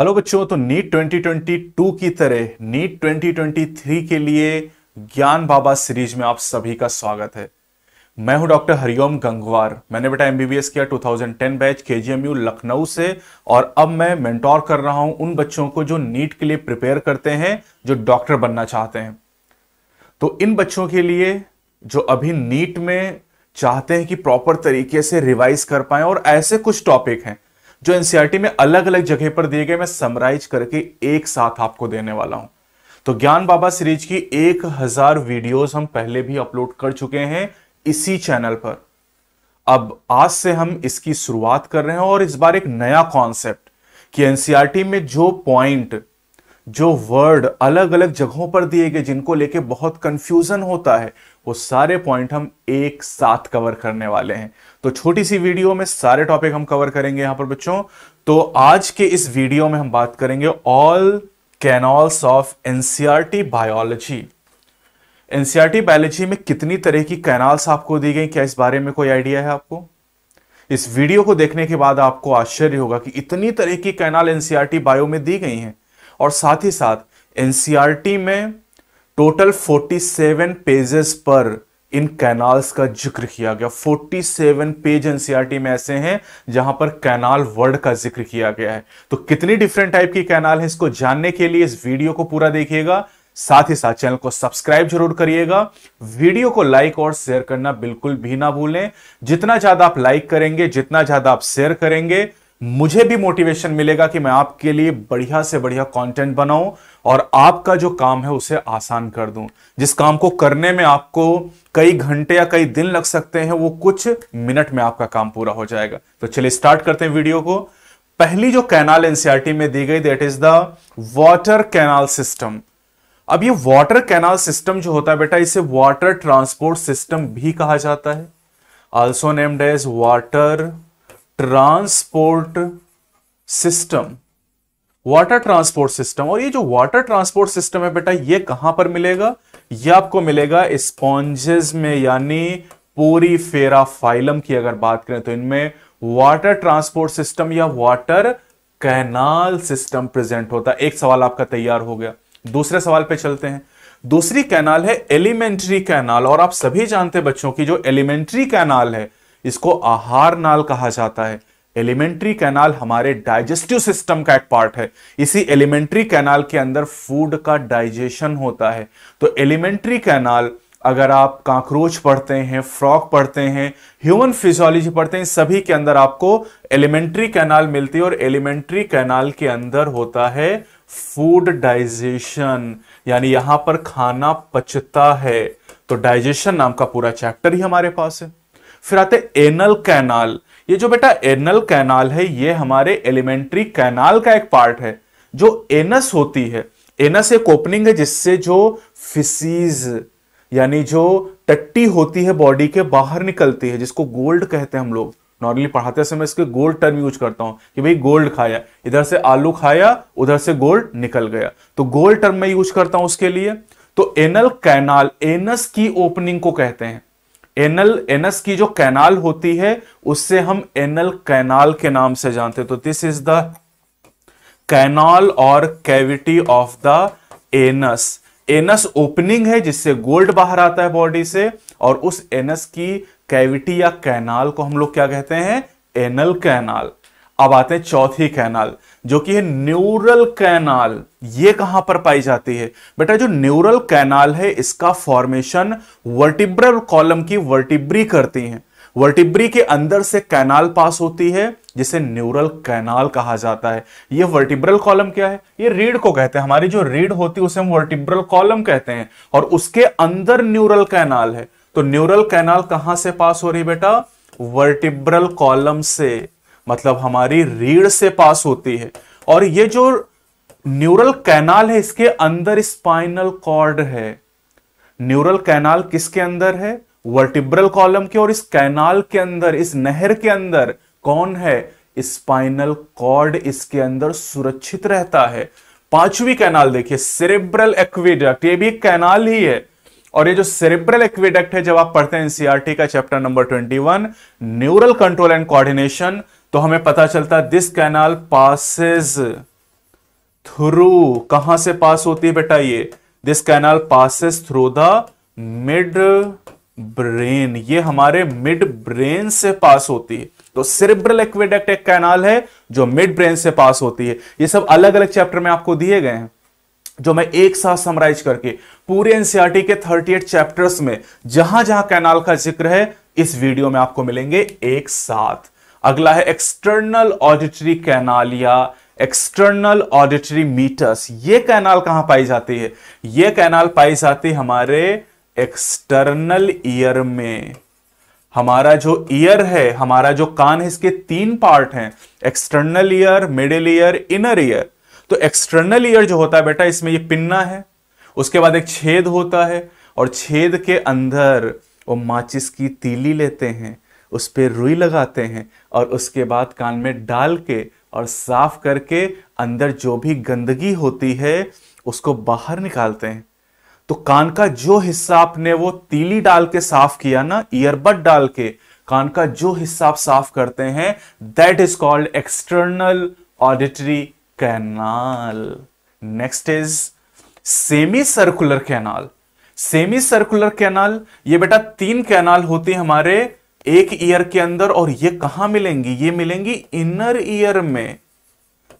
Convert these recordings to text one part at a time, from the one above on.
hello बच्चों तो NEET 2022 की तरह नीट 2023 के लिए ज्ञान बाबा सीरीज में आप सभी का स्वागत है मैं हूं डॉक्टर हरिओम गंगवार मैंने बेटा एमबीबीएस किया 2010 बैच केजीएमयू लखनऊ से और अब मैं मेंटोर कर रहा हूं उन बच्चों को जो नीट के लिए प्रिपेयर करते हैं जो डॉक्टर बनना चाहते हैं तो इन बच्चों के लिए जो अभी नीट में चाहते हैं कि प्रॉपर तरीके से रिवाइज कर पाए और ऐसे कुछ टॉपिक हैं जो एनसीईआरटी e में अलग अलग जगह पर दिए गए मैं समराइज करके एक साथ आपको देने वाला हूं तो ज्ञान बाबा सीरीज की एक हजार वीडियोज हम पहले भी अपलोड कर चुके हैं इसी चैनल पर अब आज से हम इसकी शुरुआत कर रहे हैं और इस बार एक नया कॉन्सेप्ट कि एनसीआरटी e में जो पॉइंट जो वर्ड अलग अलग जगहों पर दिए गए जिनको लेके बहुत कंफ्यूजन होता है वो सारे पॉइंट हम एक साथ कवर करने वाले हैं तो छोटी सी वीडियो में सारे टॉपिक हम कवर करेंगे यहां पर बच्चों तो आज के इस वीडियो में हम बात करेंगे all canals of NCERT biology NCERT biology में कितनी तरह की कैनाल्स आपको दी गई क्या इस बारे में कोई आइडिया है आपको इस वीडियो को देखने के बाद आपको आश्चर्य होगा कि इतनी तरह की कैनाल एनसीआरटी बायो में दी गई हैं और साथ ही साथ एनसीआरटी e में टोटल 47 पेजेस पर इन कैनाल्स का जिक्र किया गया 47 पेज एनसीईआरटी में ऐसे हैं जहां पर कैनाल वर्ड का जिक्र किया गया है तो कितनी डिफरेंट टाइप की कैनाल है इसको जानने के लिए इस वीडियो को पूरा देखिएगा साथ ही साथ चैनल को सब्सक्राइब जरूर करिएगा वीडियो को लाइक और शेयर करना बिल्कुल भी ना भूलें जितना ज्यादा आप लाइक करेंगे जितना ज्यादा आप शेयर करेंगे मुझे भी मोटिवेशन मिलेगा कि मैं आपके लिए बढ़िया से बढ़िया कंटेंट बनाऊं और आपका जो काम है उसे आसान कर दूं जिस काम को करने में आपको कई घंटे या कई दिन लग सकते हैं वो कुछ मिनट में आपका काम पूरा हो जाएगा तो चलिए स्टार्ट करते हैं वीडियो को पहली जो कैनाल एनसीआरटी e में दी गई that is the water canal system अब ये वाटर कैनाल सिस्टम जो होता है बेटा इसे वाटर ट्रांसपोर्ट सिस्टम भी कहा जाता है also named as water transport system water transport system और ये जो वाटर ट्रांसपोर्ट सिस्टम है बेटा ये कहां पर मिलेगा ये आपको मिलेगा स्पॉन्जेस में यानी पूरी फेरा फाइलम की अगर बात करें तो इनमें वाटर ट्रांसपोर्ट सिस्टम या वाटर कैनाल सिस्टम प्रेजेंट होता है एक सवाल आपका तैयार हो गया दूसरे सवाल पे चलते हैं दूसरी कैनाल है एलिमेंट्री कैनाल और आप सभी जानते बच्चों की जो एलिमेंट्री कैनाल है इसको आहार नाल कहा जाता है एलिमेंट्री कैनाल हमारे डाइजेस्टिव सिस्टम का एक पार्ट है इसी एलिमेंट्री कैनाल के अंदर फूड का डाइजेशन होता है तो एलिमेंट्री कैनाल अगर आप काकरोच पढ़ते हैं फ्रॉक पढ़ते हैं ह्यूमन फिजियोलॉजी पढ़ते हैं सभी के अंदर आपको एलिमेंट्री कैनाल मिलती है और एलिमेंट्री कैनाल के अंदर होता है फूड डाइजेशन यानी यहां पर खाना पचता है तो डाइजेशन नाम का पूरा चैप्टर ही हमारे पास है फिर आते एनल कैनाल ये जो बेटा एनल कैनाल है ये हमारे एलिमेंट्री कैनाल का एक पार्ट है जो एनस होती है एनस एक ओपनिंग है जिससे जो फिसीज यानी जो टट्टी होती है बॉडी के बाहर निकलती है जिसको गोल्ड कहते हैं हम लोग नॉर्मली पढ़ाते समय इसके गोल्ड टर्म यूज करता हूं कि भाई गोल्ड खाया इधर से आलू खाया उधर से गोल्ड निकल गया तो गोल्ड टर्म में यूज करता हूं उसके लिए तो एनल कैनाल एनस की ओपनिंग को कहते हैं एनल एनस की जो कैनाल होती है उससे हम एनल कैनाल के नाम से जानते हैं तो दिस इज द कैनाल और cavity of the anus anus opening है जिससे गोल्ड बाहर आता है बॉडी से और उस एनस की कैविटी या कैनाल को हम लोग क्या कहते हैं एनल कैनाल अब आते हैं चौथी कैनाल जो कि है न्यूरल कैनाल ये कहां पर पाई जाती है बेटा जो न्यूरल कैनाल है इसका फॉर्मेशन वर्टिब्रल कॉलम की वर्टिब्री करती हैं वर्टिब्री के अंदर से कैनाल पास होती है जिसे न्यूरल कैनाल कहा जाता है ये वर्टिब्रल कॉलम क्या है ये रीढ़ को कहते हैं हमारी जो रीढ़ होती है उसे हम वर्टिब्रल कॉलम कहते हैं और उसके अंदर न्यूरल कैनाल है तो न्यूरल कैनाल कहां से पास हो रही बेटा वर्टिब्रल कॉलम से मतलब हमारी रीढ़ से पास होती है और ये जो न्यूरल कैनाल है इसके अंदर स्पाइनल कॉर्ड है न्यूरल कैनाल किसके अंदर है वर्टिब्रल कॉलम के और इस कैनाल के अंदर इस नहर के अंदर कौन है स्पाइनल कॉर्ड इसके अंदर सुरक्षित रहता है पांचवी कैनाल देखिए सेरेब्रल एक्वेडक्ट ये भी एक कैनाल ही है और ये जो सेरेब्रल एक्वेडक्ट है जब आप पढ़ते हैं एनसीआरटी e का chapter number twenty one neural control and coordination तो हमें पता चलता है दिस कैनाल पासिस थ्रू कहां से पास होती है बेटा ये this canal passes through the midbrain ये हमारे मिड ब्रेन से पास होती है तो सिरिब्रल एक्वेडक्ट एक कैनाल है जो मिड ब्रेन से पास होती है ये सब अलग अलग चैप्टर में आपको दिए गए हैं जो मैं एक साथ समराइज करके पूरे एनसीआरटी e के 38 चैप्टर्स में जहां जहां कैनाल का जिक्र है इस वीडियो में आपको मिलेंगे एक साथ अगला है एक्सटर्नल ऑडिटरी कैनाल या एक्सटर्नल ऑडिटरी मीटर्स ये कैनाल कहां पाई जाती है ये कैनाल पाई जाती है हमारे एक्सटर्नल ईयर में हमारा जो ईयर है हमारा जो कान है इसके तीन पार्ट हैं external ear middle ear inner ear तो एक्सटर्नल ईयर जो होता है बेटा इसमें ये पिन्ना है उसके बाद एक छेद होता है और छेद के अंदर वो माचिस की तीली लेते हैं उस पर रुई लगाते हैं और उसके बाद कान में डाल के और साफ करके अंदर जो भी गंदगी होती है उसको बाहर निकालते हैं तो कान का जो हिस्सा आपने वो तीली डाल के साफ किया ना ईयरबड डाल के कान का जो हिस्सा आप साफ करते हैं that is called external auditory canal next is semicircular canal semicircular canal ये बेटा तीन कैनाल होती हमारे एक ईयर के अंदर और ये कहां मिलेंगी ये मिलेंगी इनर ईयर में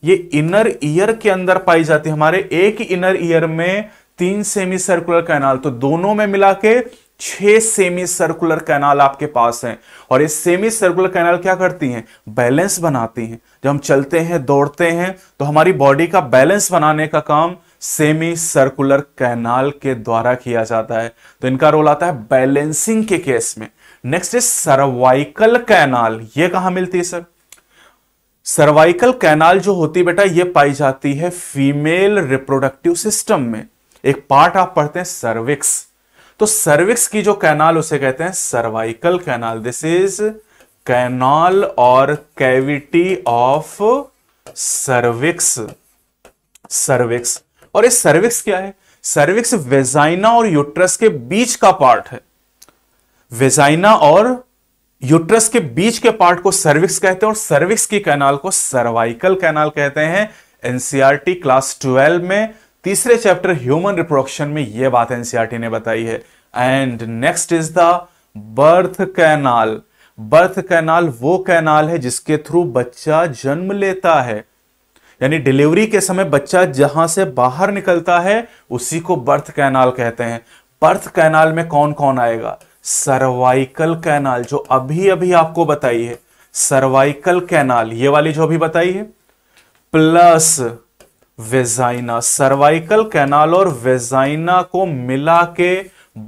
ये इनर ईयर के अंदर पाई जाती है हमारे एक इनर ईयर में तीन सेमी सर्कुलर कैनाल तो दोनों में मिला के छह सेमी सर्कुलर कैनाल आपके पास हैं और ये सेमी सर्कुलर कैनाल क्या करती हैं बैलेंस बनाती हैं जब हम चलते हैं दौड़ते हैं तो हमारी बॉडी का बैलेंस बनाने का काम सेमी सर्कुलर कैनाल के द्वारा किया जाता है तो इनका रोल आता है बैलेंसिंग के केस में नेक्स्ट इज सर्वाइकल कैनाल ये कहां मिलती है सर सर्वाइकल कैनाल जो होती है बेटा ये पाई जाती है फीमेल रिप्रोडक्टिव सिस्टम में एक पार्ट आप पढ़ते हैं सर्विक्स तो सर्विक्स की जो कैनाल उसे कहते हैं cervical canal this is canal और कैविटी ऑफ सर्विक्स सर्विक्स और ये सर्विक्स क्या है सर्विक्स वेजाइना और यूट्रस के बीच का पार्ट है वेजाइना और यूट्रस के बीच के पार्ट को सर्विक्स कहते हैं और सर्विक्स की कैनाल को सर्वाइकल कैनाल कहते हैं एनसीआरटी क्लास ट्वेल्व में तीसरे चैप्टर ह्यूमन रिप्रोडक्शन में यह बात एनसीआरटी e ने बताई है and next is the birth canal birth canal वो कैनाल है जिसके थ्रू बच्चा जन्म लेता है यानी डिलीवरी के समय बच्चा जहां से बाहर निकलता है उसी को बर्थ कैनाल कहते हैं बर्थ कैनाल में कौन कौन आएगा सर्वाइकल कैनाल जो अभी अभी आपको बताई है सर्वाइकल कैनाल ये वाली जो अभी बताई है प्लस वेजाइना सर्वाइकल कैनाल और वेजाइना को मिला के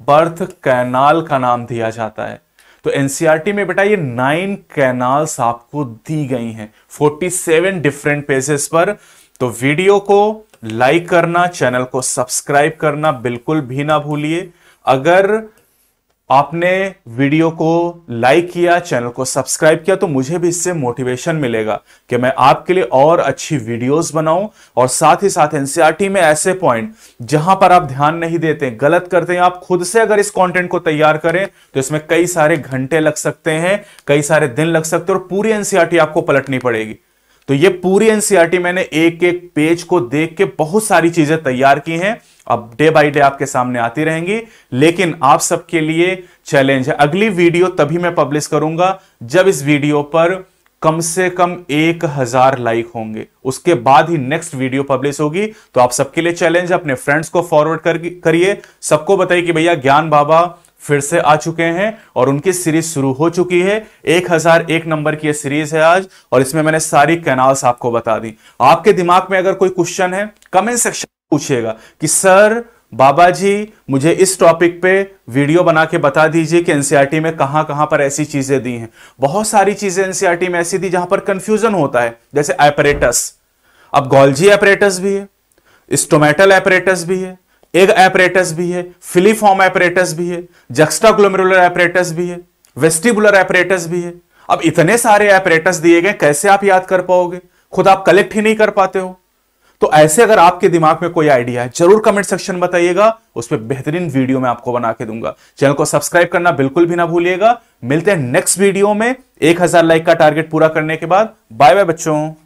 बर्थ कैनाल का नाम दिया जाता है तो एनसीईआरटी e में बेटा ये नाइन कैनाल्स आपको दी गई हैं 47 डिफरेंट पेजेस पर तो वीडियो को लाइक करना चैनल को सब्सक्राइब करना बिल्कुल भी ना भूलिए अगर आपने वीडियो को लाइक किया चैनल को सब्सक्राइब किया तो मुझे भी इससे मोटिवेशन मिलेगा कि मैं आपके लिए और अच्छी वीडियोस बनाऊं और साथ ही साथ एनसीआरटी में ऐसे पॉइंट जहां पर आप ध्यान नहीं देते गलत करते हैं आप खुद से अगर इस कंटेंट को तैयार करें तो इसमें कई सारे घंटे लग सकते हैं कई सारे दिन लग सकते हैं और पूरी एनसीआरटी आपको पलटनी पड़ेगी तो ये पूरी एनसीईआरटी e मैंने एक एक पेज को देख के बहुत सारी चीजें तैयार की हैं अब डे बाय डे आपके सामने आती रहेंगी लेकिन आप सबके लिए चैलेंज है अगली वीडियो तभी मैं पब्लिश करूंगा जब इस वीडियो पर कम से कम एक हजार लाइक होंगे उसके बाद ही नेक्स्ट वीडियो पब्लिश होगी तो आप सबके लिए चैलेंज अपने फ्रेंड्स को फॉरवर्ड करिए सबको बताइए कि भैया ज्ञान बाबा फिर से आ चुके हैं और उनकी सीरीज शुरू हो चुकी है एक हजार एक नंबर की ये सीरीज है आज और इसमें मैंने सारी कैनाल्स आपको बता दी आपके दिमाग में अगर कोई क्वेश्चन है कमेंट सेक्शन पूछिएगा कि सर बाबा जी मुझे इस टॉपिक पे वीडियो बना के बता दीजिए कि एनसीईआरटी e में कहां कहां पर ऐसी चीजें दी हैं बहुत सारी चीजें एनसीईआरटी e में ऐसी दी जहां पर कंफ्यूजन होता है जैसे एपरेटस अब गोल्जी एपरेटस भी है स्टोमेटल एपरेटस भी है एग एपरेटस भी है फिलीफॉर्म एपरेटस भी है जक्स्टाग्लोमेरुलर एपरेटस भी है वेस्टिबुलर एपरेटस भी है अब इतने सारे एपरेटस दिए गए कैसे आप याद कर पाओगे खुद आप कलेक्ट ही नहीं कर पाते हो तो ऐसे अगर आपके दिमाग में कोई आइडिया है जरूर कमेंट सेक्शन बताइएगा उस पर बेहतरीन वीडियो मैं आपको बना के दूंगा चैनल को सब्सक्राइब करना बिल्कुल भी ना भूलिएगा मिलते हैं नेक्स्ट वीडियो में एक लाइक का टारगेट पूरा करने के बाद बाय बाय बच्चों